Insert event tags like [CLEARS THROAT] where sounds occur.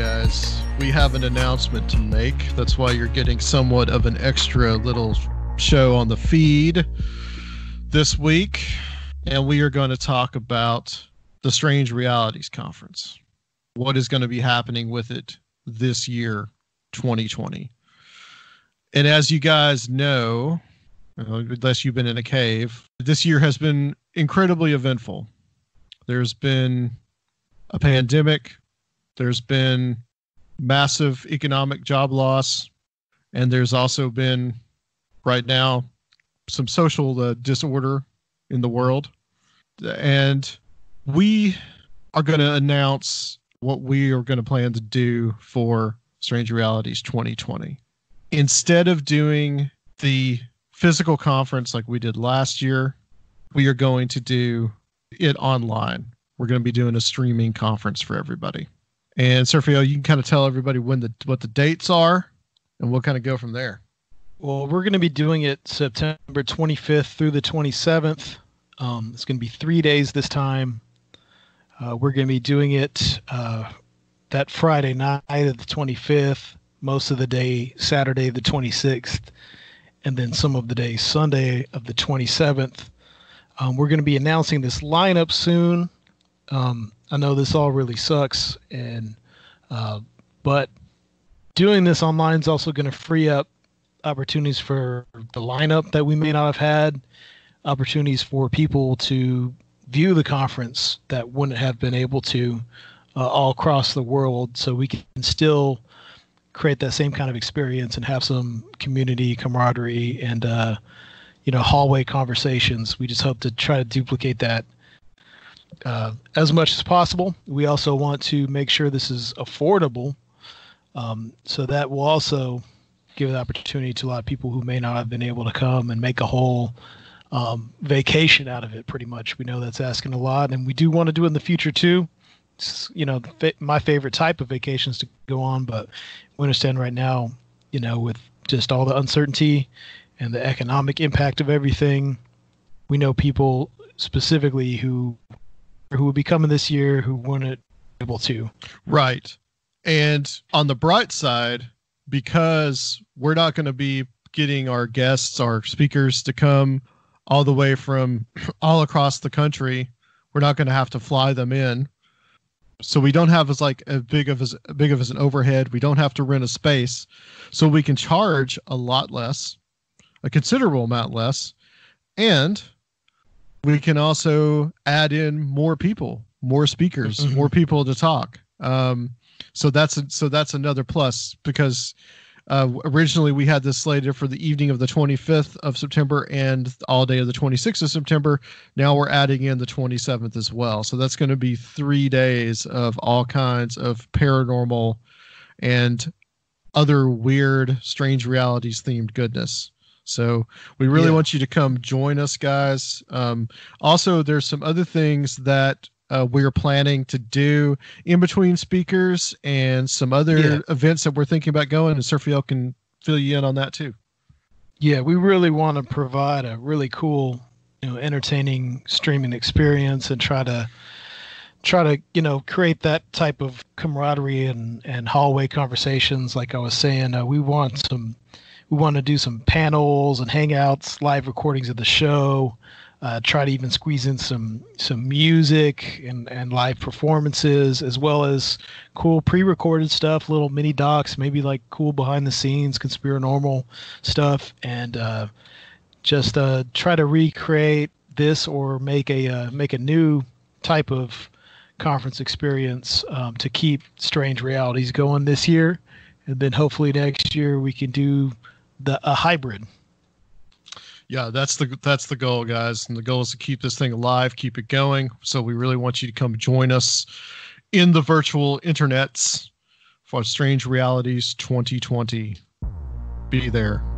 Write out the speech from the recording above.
guys. We have an announcement to make. That's why you're getting somewhat of an extra little show on the feed this week. And we are going to talk about the Strange Realities Conference. What is going to be happening with it this year, 2020? And as you guys know, unless you've been in a cave, this year has been incredibly eventful. There's been a pandemic, there's been massive economic job loss, and there's also been right now some social uh, disorder in the world. And we are going to announce what we are going to plan to do for Strange Realities 2020. Instead of doing the physical conference like we did last year, we are going to do it online. We're going to be doing a streaming conference for everybody. And Sergio, you can kind of tell everybody when the what the dates are, and we'll kind of go from there. Well, we're going to be doing it September 25th through the 27th. Um, it's going to be three days this time. Uh, we're going to be doing it uh, that Friday night of the 25th, most of the day Saturday the 26th, and then some of the day Sunday of the 27th. Um, we're going to be announcing this lineup soon. Um, I know this all really sucks, and uh, but doing this online is also going to free up opportunities for the lineup that we may not have had, opportunities for people to view the conference that wouldn't have been able to uh, all across the world. So we can still create that same kind of experience and have some community camaraderie and uh, you know hallway conversations. We just hope to try to duplicate that uh, as much as possible. We also want to make sure this is affordable. Um, so that will also give an opportunity to a lot of people who may not have been able to come and make a whole um, vacation out of it. Pretty much, we know that's asking a lot, and we do want to do it in the future too. It's, you know, my favorite type of vacations to go on, but we understand right now, you know, with just all the uncertainty and the economic impact of everything, we know people specifically who who will be coming this year who will not be able to. Right. And on the bright side, because we're not going to be getting our guests, our speakers to come all the way from [CLEARS THROAT] all across the country, we're not going to have to fly them in. So we don't have as like a big of as big of as an overhead. We don't have to rent a space, so we can charge a lot less, a considerable amount less, and we can also add in more people, more speakers, mm-hmm. more people to talk. Um, so that's a, so that's another plus because uh, originally we had this slated for the evening of the 25th of September and all day of the 26th of September. Now we're adding in the 27th as well. So that's going to be three days of all kinds of paranormal and other weird, strange realities themed goodness. So we really yeah. want you to come join us, guys. Um, also, there's some other things that uh, we're planning to do in between speakers and some other yeah. events that we're thinking about going. And Surfiel can fill you in on that too. Yeah, we really want to provide a really cool, you know, entertaining streaming experience and try to try to you know create that type of camaraderie and and hallway conversations like i was saying uh, we want some we want to do some panels and hangouts, live recordings of the show. Uh, try to even squeeze in some some music and and live performances as well as cool pre-recorded stuff little mini docs maybe like cool behind the scenes conspiranormal stuff and uh, just uh, try to recreate this or make a uh, make a new type of conference experience um, to keep strange realities going this year and then hopefully next year we can do the a hybrid. Yeah, that's the that's the goal, guys, and the goal is to keep this thing alive, keep it going. So we really want you to come join us in the virtual internets for Strange Realities 2020. Be there.